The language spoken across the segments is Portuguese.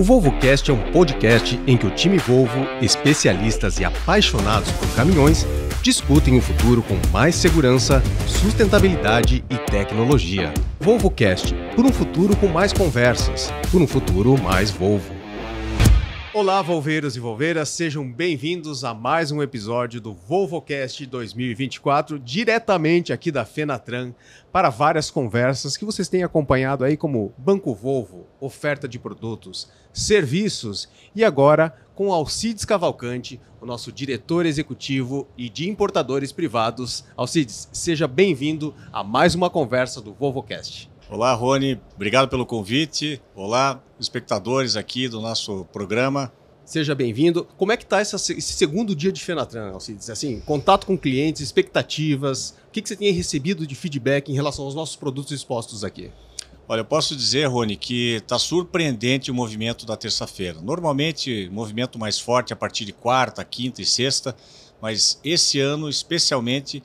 O VolvoCast é um podcast em que o time Volvo, especialistas e apaixonados por caminhões, discutem o futuro com mais segurança, sustentabilidade e tecnologia. VolvoCast, por um futuro com mais conversas, por um futuro mais Volvo. Olá, volveiros e volveiras, sejam bem-vindos a mais um episódio do VolvoCast 2024, diretamente aqui da Fenatran, para várias conversas que vocês têm acompanhado aí, como Banco Volvo, oferta de produtos, serviços e agora com Alcides Cavalcante, o nosso diretor executivo e de importadores privados. Alcides, seja bem-vindo a mais uma conversa do VolvoCast. Olá, Rony. Obrigado pelo convite. Olá, espectadores aqui do nosso programa. Seja bem-vindo. Como é que está esse segundo dia de Fenatran, Alcides? Assim, contato com clientes, expectativas, o que, que você tem recebido de feedback em relação aos nossos produtos expostos aqui? Olha, eu posso dizer, Rony, que está surpreendente o movimento da terça-feira. Normalmente, movimento mais forte a partir de quarta, quinta e sexta, mas esse ano, especialmente,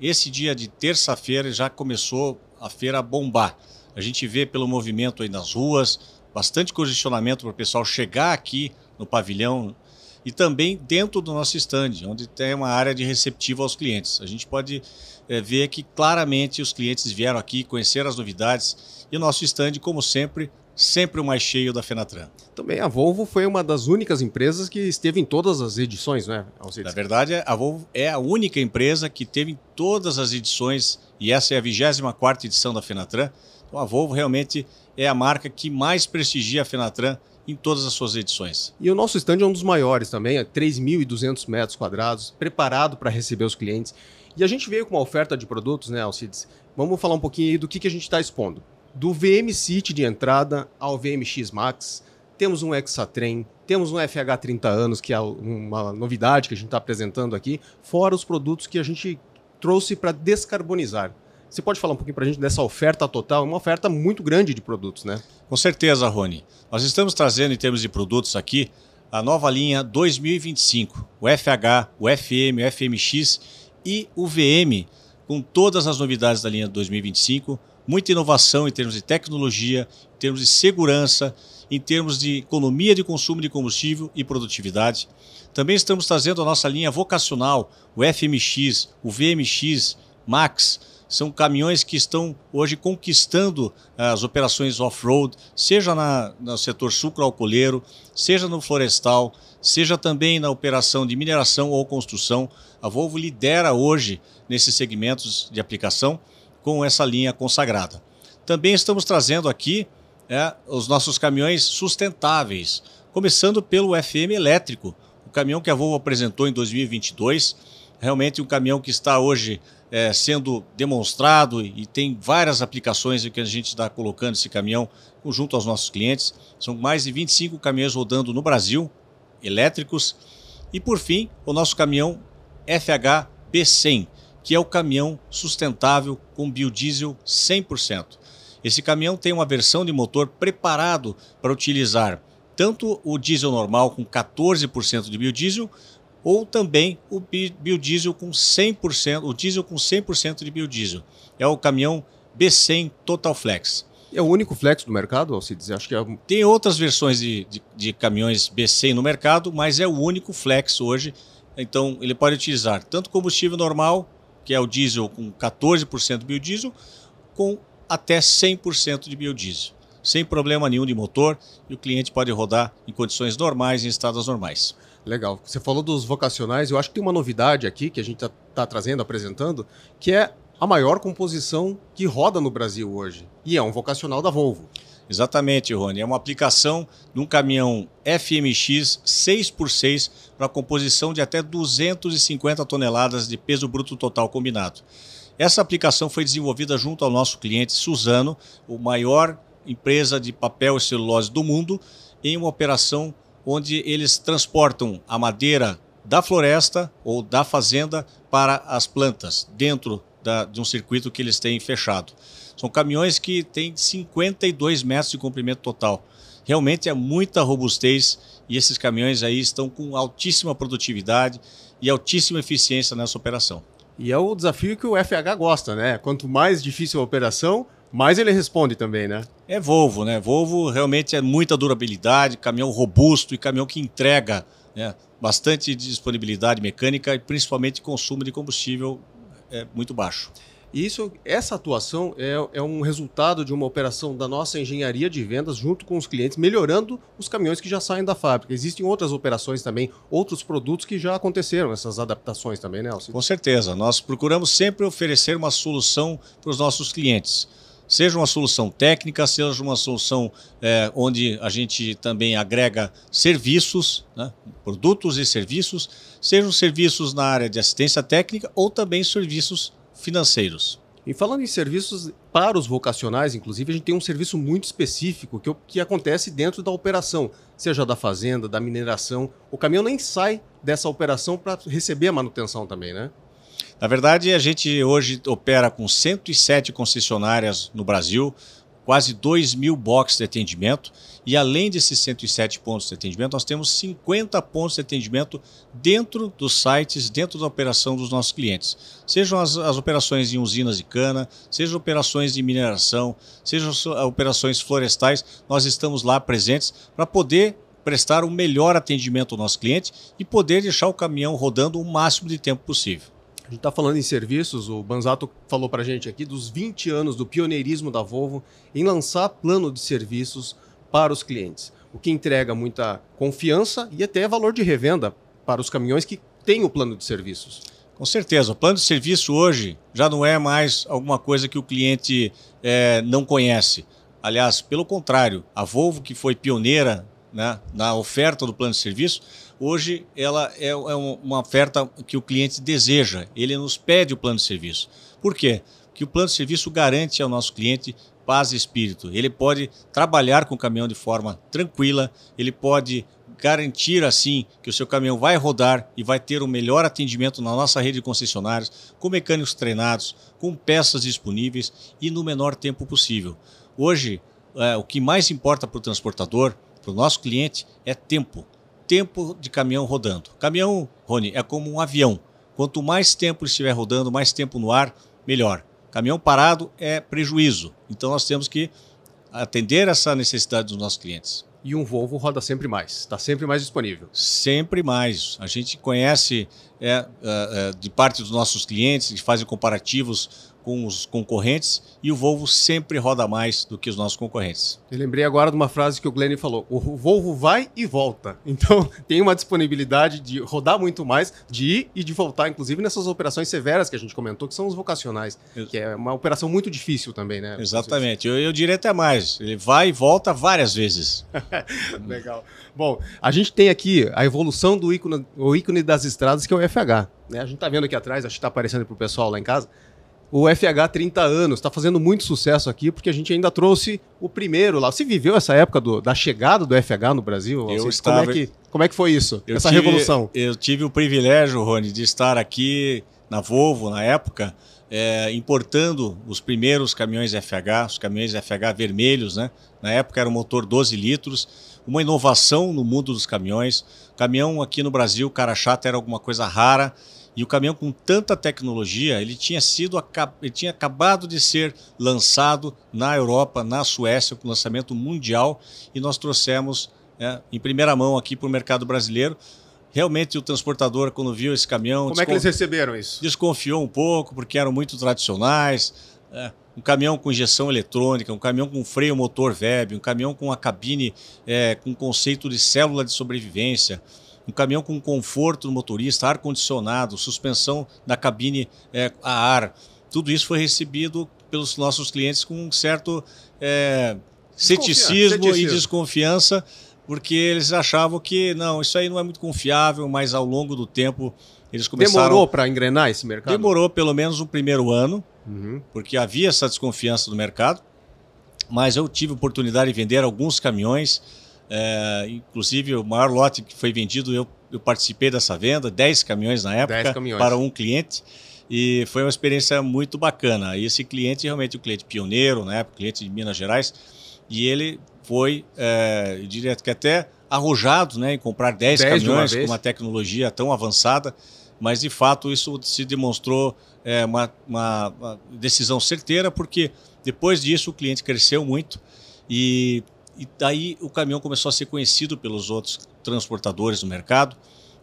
esse dia de terça-feira já começou a feira bombar. A gente vê pelo movimento aí nas ruas, bastante congestionamento para o pessoal chegar aqui no pavilhão e também dentro do nosso stand, onde tem uma área de receptivo aos clientes. A gente pode é, ver que claramente os clientes vieram aqui conhecer as novidades e o nosso stand, como sempre, sempre o mais cheio da Fenatran. Também a Volvo foi uma das únicas empresas que esteve em todas as edições, né? Na verdade, a Volvo é a única empresa que teve em todas as edições e essa é a 24 edição da Fenatran. Então a Volvo realmente é a marca que mais prestigia a Fenatran em todas as suas edições. E o nosso stand é um dos maiores também, é 3.200 metros quadrados, preparado para receber os clientes. E a gente veio com uma oferta de produtos, né, Alcides? Vamos falar um pouquinho aí do que, que a gente está expondo do VM City de entrada ao VMX Max, temos um Exatrem, temos um FH 30 anos, que é uma novidade que a gente está apresentando aqui, fora os produtos que a gente trouxe para descarbonizar. Você pode falar um pouquinho para a gente dessa oferta total? é Uma oferta muito grande de produtos, né? Com certeza, Rony. Nós estamos trazendo, em termos de produtos aqui, a nova linha 2025, o FH, o FM, o FMX e o VM, com todas as novidades da linha 2025, muita inovação em termos de tecnologia, em termos de segurança, em termos de economia de consumo de combustível e produtividade. Também estamos trazendo a nossa linha vocacional, o FMX, o VMX, Max. São caminhões que estão hoje conquistando as operações off-road, seja na, no setor sucro-alcooleiro, seja no florestal, seja também na operação de mineração ou construção. A Volvo lidera hoje nesses segmentos de aplicação com essa linha consagrada. Também estamos trazendo aqui é, os nossos caminhões sustentáveis, começando pelo FM elétrico, o caminhão que a Volvo apresentou em 2022, realmente um caminhão que está hoje é, sendo demonstrado e tem várias aplicações que a gente está colocando esse caminhão junto aos nossos clientes. São mais de 25 caminhões rodando no Brasil, elétricos. E por fim, o nosso caminhão FHB100, que é o caminhão sustentável com biodiesel 100%. Esse caminhão tem uma versão de motor preparado para utilizar tanto o diesel normal com 14% de biodiesel ou também o biodiesel com 100%, o diesel com 100% de biodiesel. É o caminhão B100 Total Flex. É o único flex do mercado, dizer. Acho que é... Tem outras versões de, de, de, caminhões B100 no mercado, mas é o único flex hoje. Então, ele pode utilizar tanto combustível normal que é o diesel com 14% biodiesel, com até 100% de biodiesel, sem problema nenhum de motor e o cliente pode rodar em condições normais, em estados normais. Legal. Você falou dos vocacionais, eu acho que tem uma novidade aqui que a gente está tá trazendo, apresentando, que é a maior composição que roda no Brasil hoje. E é um vocacional da Volvo. Exatamente, Rony. É uma aplicação de um caminhão FMX 6x6 para composição de até 250 toneladas de peso bruto total combinado. Essa aplicação foi desenvolvida junto ao nosso cliente Suzano, o maior empresa de papel e celulose do mundo, em uma operação onde eles transportam a madeira da floresta ou da fazenda para as plantas, dentro da, de um circuito que eles têm fechado. São caminhões que têm 52 metros de comprimento total. Realmente é muita robustez e esses caminhões aí estão com altíssima produtividade e altíssima eficiência nessa operação. E é o desafio que o FH gosta, né? Quanto mais difícil a operação, mais ele responde também, né? É Volvo, né? Volvo realmente é muita durabilidade, caminhão robusto e caminhão que entrega né? bastante disponibilidade mecânica e principalmente consumo de combustível é muito baixo. E isso, essa atuação é, é, um resultado de uma operação da nossa engenharia de vendas junto com os clientes, melhorando os caminhões que já saem da fábrica. Existem outras operações também, outros produtos que já aconteceram, essas adaptações também, né, Alcide? Com certeza. Nós procuramos sempre oferecer uma solução para os nossos clientes seja uma solução técnica, seja uma solução é, onde a gente também agrega serviços, né, produtos e serviços, sejam serviços na área de assistência técnica ou também serviços financeiros. E falando em serviços para os vocacionais, inclusive, a gente tem um serviço muito específico que, que acontece dentro da operação, seja da fazenda, da mineração. O caminhão nem sai dessa operação para receber a manutenção também, né? Na verdade, a gente hoje opera com 107 concessionárias no Brasil, quase 2 mil boxes de atendimento. E além desses 107 pontos de atendimento, nós temos 50 pontos de atendimento dentro dos sites, dentro da operação dos nossos clientes. Sejam as, as operações em usinas de cana, sejam operações de mineração, sejam operações florestais, nós estamos lá presentes para poder prestar o um melhor atendimento ao nosso cliente e poder deixar o caminhão rodando o máximo de tempo possível. A gente está falando em serviços, o Banzato falou para a gente aqui dos 20 anos do pioneirismo da Volvo em lançar plano de serviços para os clientes, o que entrega muita confiança e até valor de revenda para os caminhões que têm o plano de serviços. Com certeza, o plano de serviço hoje já não é mais alguma coisa que o cliente é, não conhece. Aliás, pelo contrário, a Volvo, que foi pioneira né, na oferta do plano de serviço, hoje ela é, é uma oferta que o cliente deseja, ele nos pede o plano de serviço. Por quê? Porque o plano de serviço garante ao nosso cliente paz e espírito. Ele pode trabalhar com o caminhão de forma tranquila, ele pode garantir assim que o seu caminhão vai rodar e vai ter o melhor atendimento na nossa rede de concessionários, com mecânicos treinados, com peças disponíveis e no menor tempo possível. Hoje, é, o que mais importa para o transportador, para o nosso cliente, é tempo tempo de caminhão rodando. Caminhão, Rony, é como um avião. Quanto mais tempo ele estiver rodando, mais tempo no ar, melhor. Caminhão parado é prejuízo. Então nós temos que atender essa necessidade dos nossos clientes. E um Volvo roda sempre mais, está sempre mais disponível. Sempre mais. A gente conhece é, é, é, de parte dos nossos clientes que fazem comparativos com os concorrentes e o Volvo sempre roda mais do que os nossos concorrentes. Eu lembrei agora de uma frase que o Glenn falou: o Volvo vai e volta. Então tem uma disponibilidade de rodar muito mais, de ir e de voltar, inclusive nessas operações severas que a gente comentou, que são os vocacionais, que é uma operação muito difícil também, né? Exatamente. Eu, eu diria até mais: ele vai e volta várias vezes. Legal. Bom, a gente tem aqui a evolução do ícone, o ícone das estradas, que é o FH. Né? A gente está vendo aqui atrás, acho que está aparecendo para o pessoal lá em casa. O FH 30 anos está fazendo muito sucesso aqui porque a gente ainda trouxe o primeiro lá. Você viveu essa época do, da chegada do FH no Brasil? Eu Vocês, estava... como, é que, como é que foi isso? Eu essa tive, revolução? Eu tive o privilégio, Rony, de estar aqui na Volvo na época. É, importando os primeiros caminhões FH, os caminhões FH vermelhos, né? Na época era o motor 12 litros uma inovação no mundo dos caminhões. Caminhão aqui no Brasil, cara chata, era alguma coisa rara. E o caminhão com tanta tecnologia, ele tinha sido ele tinha acabado de ser lançado na Europa, na Suécia, com lançamento mundial, e nós trouxemos é, em primeira mão aqui para o mercado brasileiro. Realmente o transportador, quando viu esse caminhão. Como é que eles receberam isso? Desconfiou um pouco, porque eram muito tradicionais. É, um caminhão com injeção eletrônica, um caminhão com freio motor Web, um caminhão com a cabine é, com conceito de célula de sobrevivência, um caminhão com conforto do motorista, ar-condicionado, suspensão da cabine é, a ar. Tudo isso foi recebido pelos nossos clientes com um certo é, ceticismo, ceticismo e desconfiança, porque eles achavam que não, isso aí não é muito confiável, mas ao longo do tempo eles começaram. Demorou para engrenar esse mercado? Demorou pelo menos o primeiro ano uhum. porque havia essa desconfiança do mercado, mas eu tive oportunidade de vender alguns caminhões, é, inclusive o maior lote que foi vendido, eu, eu participei dessa venda, 10 caminhões na época, caminhões. para um cliente, e foi uma experiência muito bacana. E esse cliente, realmente, um cliente pioneiro, na né, época, cliente de Minas Gerais, e ele foi, é, eh, direto que até arrojado né, em comprar 10, 10 caminhões com uma tecnologia tão avançada mas de fato isso se demonstrou é, uma, uma, uma, decisão certeira, porque depois disso o cliente cresceu muito e, e daí o caminhão começou a ser conhecido pelos outros transportadores do mercado.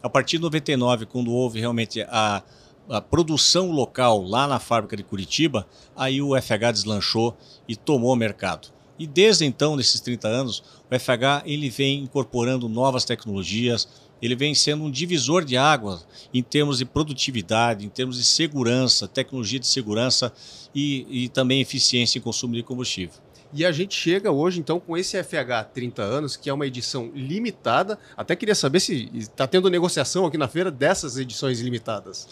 A partir de 99, quando houve realmente a, a produção local lá na fábrica de Curitiba, aí o FH deslanchou e tomou o mercado. E desde então, nesses 30 anos, o FH ele vem incorporando novas tecnologias, ele vem sendo um divisor de água em termos de produtividade, em termos de segurança, tecnologia de segurança e, e também eficiência em consumo de combustível. E a gente chega hoje, então, com esse FH 30 anos, que é uma edição limitada. Até queria saber se está tendo negociação aqui na feira dessas edições limitadas.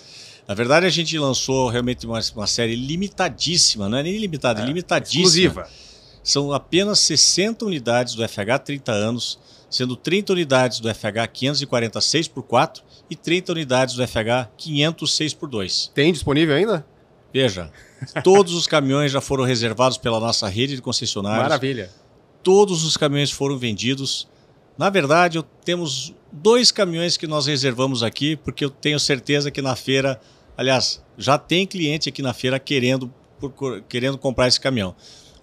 Na verdade, a gente lançou realmente uma, uma série limitadíssima, não é nem limitada, é, limitadíssima. Exclusiva. São apenas 60 unidades do FH 30 anos sendo 30 unidades do FH 546 por 4 e 30 unidades do FH 506 por 2. Tem disponível ainda? Veja, todos os caminhões já foram reservados pela nossa rede de concessionários. Maravilha. Todos os caminhões foram vendidos. Na verdade, eu, temos dois caminhões que nós reservamos aqui, porque eu tenho certeza que na feira, aliás, já tem cliente aqui na feira querendo, por, querendo comprar esse caminhão.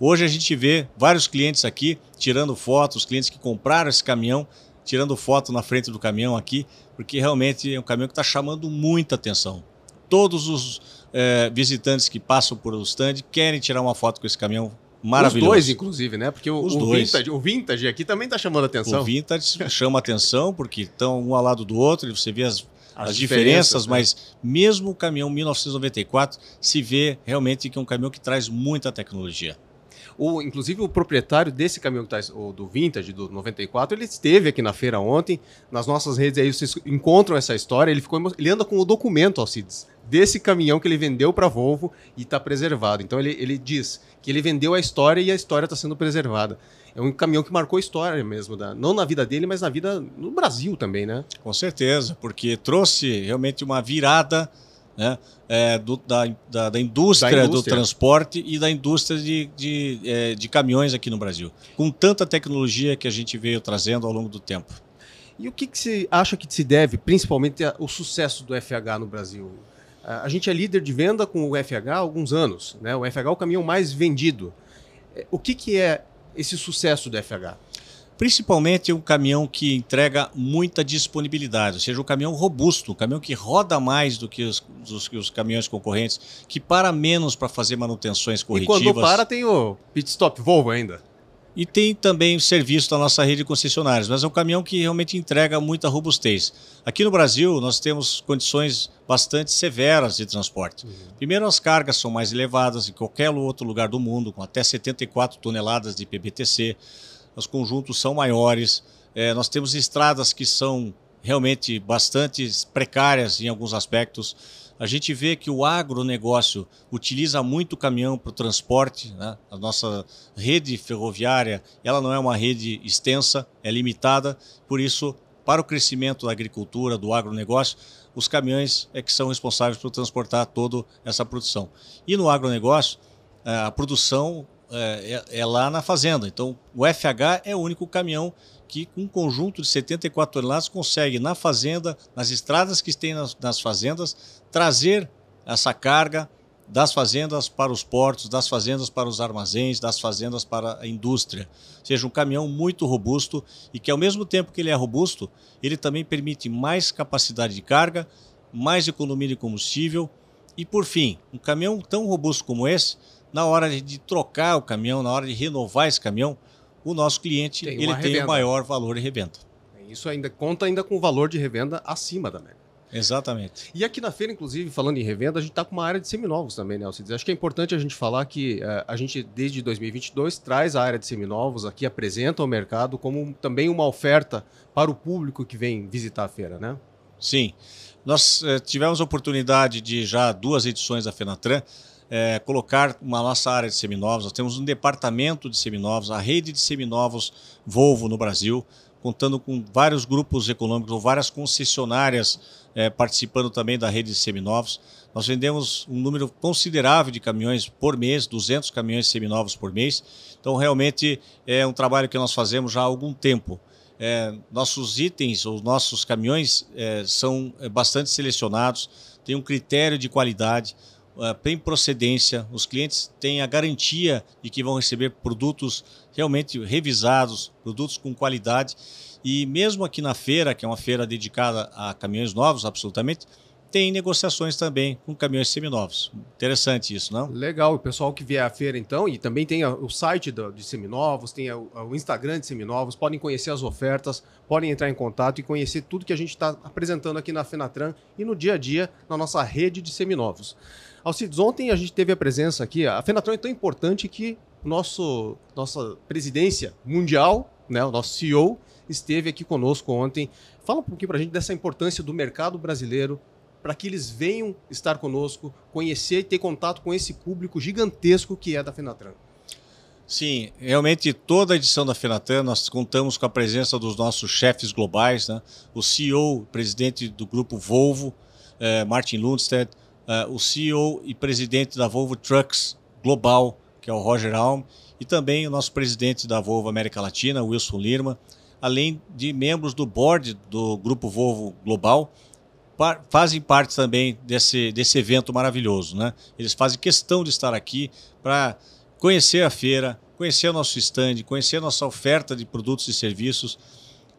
Hoje a gente vê vários clientes aqui tirando fotos, clientes que compraram esse caminhão tirando foto na frente do caminhão aqui, porque realmente é um caminhão que está chamando muita atenção. Todos os é, visitantes que passam por o stand querem tirar uma foto com esse caminhão maravilhoso. Os dois, inclusive, né? Porque o, o vintage, o vintage aqui também está chamando atenção. O vintage chama atenção porque estão um ao lado do outro e você vê as, as, as diferenças, diferenças né? mas mesmo o caminhão 1994 se vê realmente que é um caminhão que traz muita tecnologia. O, inclusive, o proprietário desse caminhão que tá, do Vintage, do 94, ele esteve aqui na feira ontem. Nas nossas redes aí vocês encontram essa história. Ele, ficou, ele anda com o documento, Alcides, desse caminhão que ele vendeu para Volvo e está preservado. Então ele, ele diz que ele vendeu a história e a história está sendo preservada. É um caminhão que marcou a história mesmo, da, não na vida dele, mas na vida no Brasil também, né? Com certeza, porque trouxe realmente uma virada né? É, do, da, da, da, indústria da, indústria do transporte e da indústria de, de, é, de caminhões aqui no Brasil, com tanta tecnologia que a gente veio trazendo ao longo do tempo. E o que, que você acha que se deve, principalmente, ao sucesso do FH no Brasil? A gente é líder de venda com o FH há alguns anos. Né? O FH é o caminhão mais vendido. É, o que, que é esse sucesso do FH? Principalmente um caminhão que entrega muita disponibilidade, ou seja, um caminhão robusto, um caminhão que roda mais do que os, os, os caminhões concorrentes, que para menos para fazer manutenções corretivas. E quando para tem o pit stop Volvo ainda. E tem também o serviço da nossa rede de concessionários, mas é um caminhão que realmente entrega muita robustez. Aqui no Brasil, nós temos condições bastante severas de transporte. Uhum. Primeiro, as cargas são mais elevadas em qualquer outro lugar do mundo, com até 74 toneladas de PBTC os conjuntos são maiores, é, nós temos estradas que são realmente bastante precárias em alguns aspectos. A gente vê que o agronegócio utiliza muito o caminhão para o transporte. Né? A nossa rede ferroviária ela não é uma rede extensa, é limitada. Por isso, para o crescimento da agricultura, do agronegócio, os caminhões é que são responsáveis por transportar toda essa produção. E no agronegócio, é, a produção é, é, é, lá na fazenda. Então, o FH é o único caminhão que, com um conjunto de 74 toneladas, consegue na fazenda, nas estradas que tem nas, nas fazendas, trazer essa carga das fazendas para os portos, das fazendas para os armazéns, das fazendas para a indústria. Ou seja, um caminhão muito robusto e que, ao mesmo tempo que ele é robusto, ele também permite mais capacidade de carga, mais economia de combustível e, por fim, um caminhão tão robusto como esse na hora de trocar o caminhão, na hora de renovar esse caminhão, o nosso cliente tem ele tem o maior valor de revenda. É isso ainda conta ainda com o valor de revenda acima da média. Exatamente. E aqui na feira, inclusive, falando em revenda, a gente está com uma área de seminovos também, né, Alcides? Acho que é importante a gente falar que uh, a gente, desde 2022, traz a área de seminovos aqui, apresenta ao mercado como também uma oferta para o público que vem visitar a feira, né? Sim. Nós uh, tivemos a oportunidade de já duas edições da Fenatran é, colocar uma nossa área de seminovos. Nós temos um departamento de seminovos, a rede de seminovos Volvo no Brasil, contando com vários grupos econômicos ou várias concessionárias é, participando também da rede de seminovos. Nós vendemos um número considerável de caminhões por mês, 200 caminhões seminovos por mês. Então, realmente é um trabalho que nós fazemos já há algum tempo. É, nossos itens ou nossos caminhões é, são é, bastante selecionados, tem um critério de qualidade. Eh, tem procedência, os clientes têm a garantia de que vão receber produtos realmente revisados, produtos com qualidade. E mesmo aqui na feira, que é uma feira dedicada a caminhões novos, absolutamente, tem negociações também com caminhões seminovos. Interessante isso, não? Legal. O pessoal que vier à feira, então, e também tem o site de seminovos, tem o Instagram de seminovos, podem conhecer as ofertas, podem entrar em contato e conhecer tudo que a gente está apresentando aqui na Fenatran e no dia a dia na nossa rede de seminovos. Alcides, ontem a gente teve a presença aqui. A Fenatran é tão importante que nosso, nossa presidência mundial, né, o nosso CEO, esteve aqui conosco ontem. Fala um pouquinho para a gente dessa importância do mercado brasileiro para que eles venham estar conosco, conhecer e ter contato com esse público gigantesco que é da Fenatran. Sim, realmente toda a edição da Fenatran nós contamos com a presença dos nossos chefes globais, né? o CEO, presidente do grupo Volvo, eh, Martin Lundstedt, eh, o CEO e presidente da Volvo Trucks Global, que é o Roger Alm, e também o nosso presidente da Volvo América Latina, Wilson Lirma, além de membros do board do grupo Volvo Global, par, fazem parte também desse, desse evento maravilhoso. Né? Eles fazem questão de estar aqui para conhecer a feira, conhecer o nosso stand, conhecer a nossa oferta de produtos e serviços,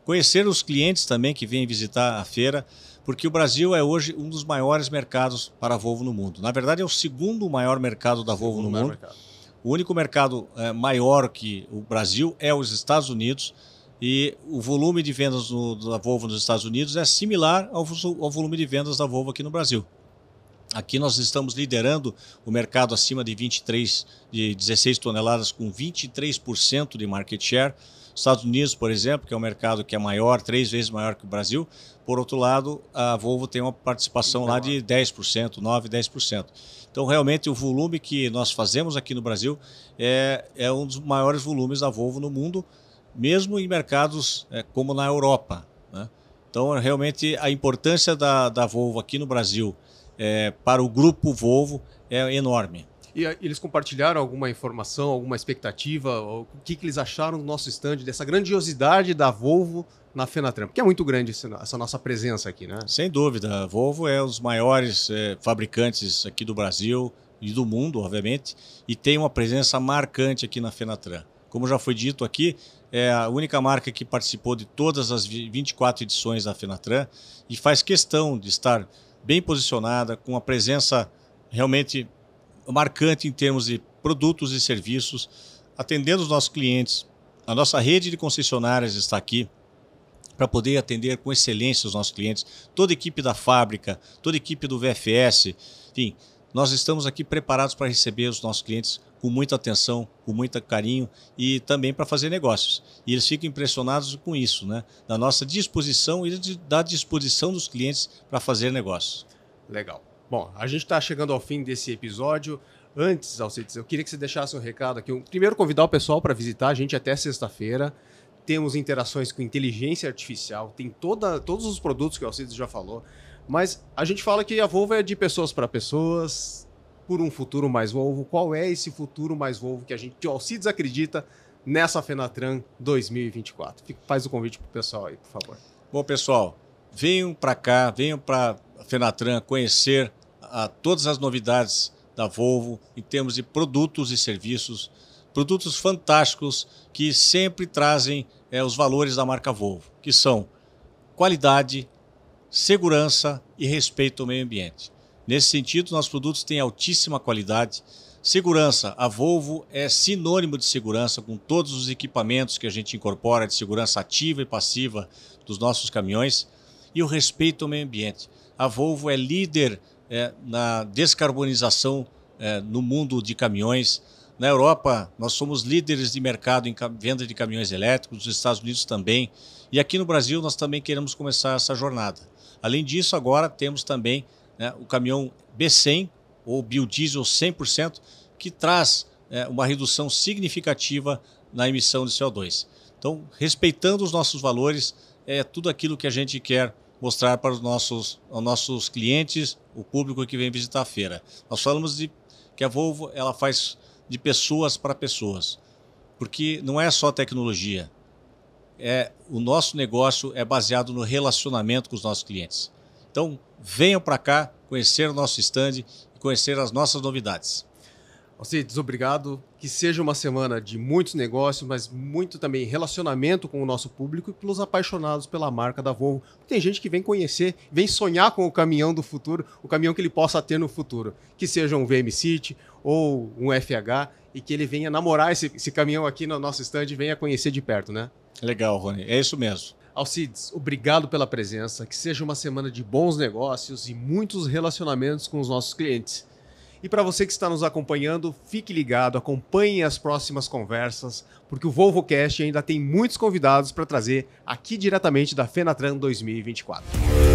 conhecer os clientes também que vêm visitar a feira, porque o Brasil é hoje um dos maiores mercados para a Volvo no mundo. Na verdade, é o segundo maior mercado da Volvo no mundo. Mercado. O único mercado é, maior que o Brasil é os Estados Unidos e o volume de vendas da Volvo nos Estados Unidos é similar ao, ao volume de vendas da Volvo aqui no Brasil. Aqui nós estamos liderando o mercado acima de 23, de 16 toneladas, com 23% de market share. Estados Unidos, por exemplo, que é um mercado que é maior, três vezes maior que o Brasil. Por outro lado, a Volvo tem uma participação lá de 10%, 9%, 10%. Então, realmente, o volume que nós fazemos aqui no Brasil é, é um dos maiores volumes da Volvo no mundo mesmo em mercados é, como na Europa. Né? Então, realmente, a importância da, da Volvo aqui no Brasil é, para o grupo Volvo é enorme. E ah, eles compartilharam alguma informação, alguma expectativa? O que, que eles acharam do nosso stand, dessa grandiosidade da Volvo na Fenatran? Porque é muito grande essa nossa presença aqui, né? Sem dúvida. A Volvo é um dos maiores é, fabricantes aqui do Brasil e do mundo, obviamente, e tem uma presença marcante aqui na Fenatran. Como já foi dito aqui, é a única marca que participou de todas as 24 edições da Fenatran e faz questão de estar bem posicionada, com uma presença realmente marcante em termos de produtos e serviços, atendendo os nossos clientes. A nossa rede de concessionárias está aqui para poder atender com excelência os nossos clientes, toda a equipe da fábrica, toda a equipe do VFS, enfim, nós estamos aqui preparados para receber os nossos clientes com muita atenção, com muito carinho e também para fazer negócios. E eles ficam impressionados com isso, né? da nossa disposição e da disposição dos clientes para fazer negócios. Legal. Bom, a gente está chegando ao fim desse episódio. Antes, Alcides, eu queria que você deixasse um recado aqui. Primeiro, convidar o pessoal para visitar a gente até sexta-feira. Temos interações com inteligência artificial, tem toda, todos os produtos que o Alcides já falou. Mas a gente fala que a Volvo é de pessoas para pessoas, por um futuro mais Volvo. Qual é esse futuro mais Volvo que a gente, Alcides, desacredita nessa Fenatran 2024? Fica, faz o convite para o pessoal aí, por favor. Bom, pessoal, venham para cá, venham para a Fenatran conhecer a, ah, todas as novidades da Volvo em termos de produtos e serviços, produtos fantásticos que sempre trazem é, os valores da marca Volvo, que são qualidade, segurança e respeito ao meio ambiente. Nesse sentido, nossos produtos têm altíssima qualidade. Segurança. A Volvo é sinônimo de segurança com todos os equipamentos que a gente incorpora de segurança ativa e passiva dos nossos caminhões e o respeito ao meio ambiente. A Volvo é líder é, na descarbonização é, no mundo de caminhões. Na Europa, nós somos líderes de mercado em venda de caminhões elétricos, nos Estados Unidos também. E aqui no Brasil, nós também queremos começar essa jornada. Além disso, agora temos também né, o caminhão B100 ou biodiesel 100%, que traz é, uma redução significativa na emissão de CO2. Então, respeitando os nossos valores, é tudo aquilo que a gente quer mostrar para os nossos, os nossos clientes, o público que vem visitar a feira. Nós falamos de que a Volvo ela faz de pessoas para pessoas, porque não é só tecnologia. É, o nosso negócio é baseado no relacionamento com os nossos clientes. Então, venham para cá conhecer o nosso stand e conhecer as nossas novidades. Alcides, obrigado. Que seja uma semana de muitos negócios, mas muito também relacionamento com o nosso público e pelos apaixonados pela marca da Volvo. Tem gente que vem conhecer, vem sonhar com o caminhão do futuro, o caminhão que ele possa ter no futuro. Que seja um VM City ou um FH e que ele venha namorar esse, esse caminhão aqui no nosso stand e venha conhecer de perto, né? Legal, Rony. É isso mesmo. Alcides, obrigado pela presença. Que seja uma semana de bons negócios e muitos relacionamentos com os nossos clientes. E para você que está nos acompanhando, fique ligado, acompanhe as próximas conversas, porque o VolvoCast ainda tem muitos convidados para trazer aqui diretamente da Fenatran 2024.